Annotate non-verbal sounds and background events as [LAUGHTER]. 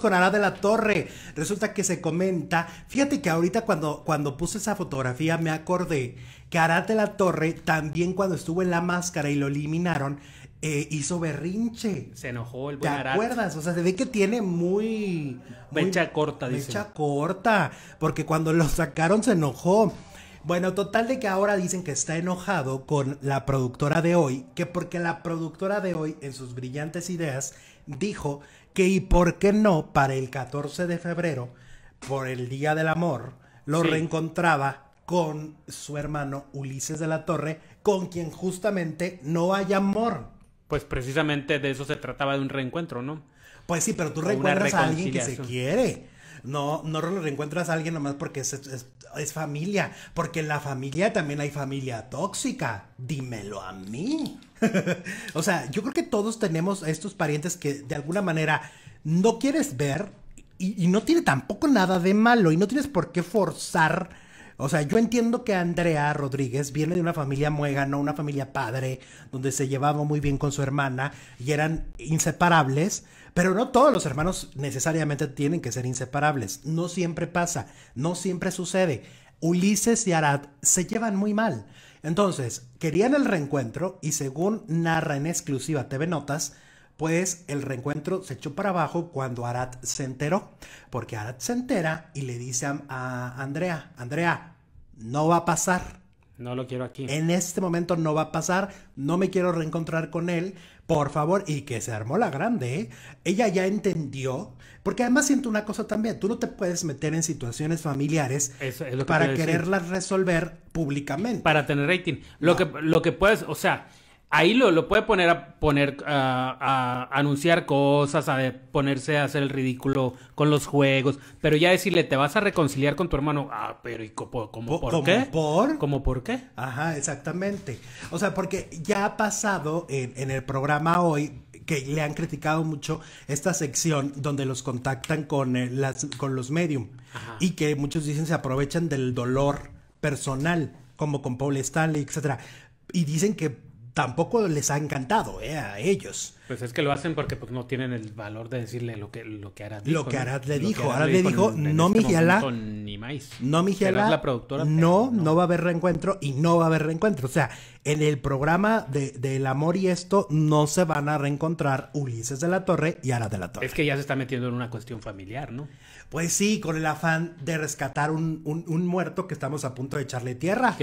con Ara de la Torre. Resulta que se comenta, fíjate que ahorita cuando, cuando puse esa fotografía me acordé que Arad de la Torre también cuando estuvo en la máscara y lo eliminaron, eh, hizo berrinche. Se enojó el buen ¿Te acuerdas? O sea, se ve que tiene muy... muy corta, dice. Mecha corta, porque cuando lo sacaron se enojó. Bueno, total de que ahora dicen que está enojado con la productora de hoy, que porque la productora de hoy en sus brillantes ideas dijo que y por qué no para el 14 de febrero, por el Día del Amor, lo reencontraba con su hermano Ulises de la Torre, con quien justamente no hay amor. Pues precisamente de eso se trataba de un reencuentro, ¿no? Pues sí, pero tú recuerdas a alguien que se quiere. No, no lo reencuentras a alguien nomás porque es, familia. Porque en la familia también hay familia tóxica. Dímelo a mí. [LAUGHS] o sea, yo creo que todos tenemos estos parientes que de alguna manera no quieres ver y, y no tiene tampoco nada de malo y no tienes por qué forzar o sea, yo entiendo que Andrea Rodríguez viene de una familia no, una familia padre, donde se llevaba muy bien con su hermana y eran inseparables, pero no todos los hermanos necesariamente tienen que ser inseparables. No siempre pasa, no siempre sucede. Ulises y Arad se llevan muy mal. Entonces, querían el reencuentro y según narra en exclusiva TV Notas, pues el reencuentro se echó para abajo cuando Arat se enteró, porque Arat se entera y le dice a, Andrea, Andrea, no va a pasar. No lo quiero aquí. En este momento no va a pasar, no me quiero reencontrar con él, por favor, y que se armó la grande, ¿eh? Ella ya entendió, porque además siento una cosa también, tú no te puedes meter en situaciones familiares para quererlas resolver públicamente. Para tener rating. Lo, que, lo que puedes, o sea, ahí lo, lo, puede poner a poner ah, a, anunciar cosas, a ponerse a hacer el ridículo con los juegos, pero ya decirle te vas a reconciliar con tu hermano, ah, pero ¿y cómo, por qué? Por? ¿Cómo por qué? Ajá, exactamente. O sea, porque ya ha pasado en, en el programa hoy que le han criticado mucho esta sección donde los contactan con, eh, las, con los medium y que muchos dicen se aprovechan del dolor personal como con Paul Stanley, etcétera. Y dicen que tampoco les ha encantado eh, a ellos. Pues es que lo hacen porque pues, no tienen el valor de decirle lo que, lo que Arad dijo. Lo que Arad le dijo. Arad, le dijo, no, en no este No la productora. No, no, va a haber reencuentro y no va a haber reencuentro. O sea, en el programa de, El Amor y esto no se van a reencontrar Ulises de la Torre y Arad de la Torre. Es que ya se está metiendo en una cuestión familiar, ¿no? Pues sí, con el afán de rescatar un, un muerto que estamos a punto de echarle tierra.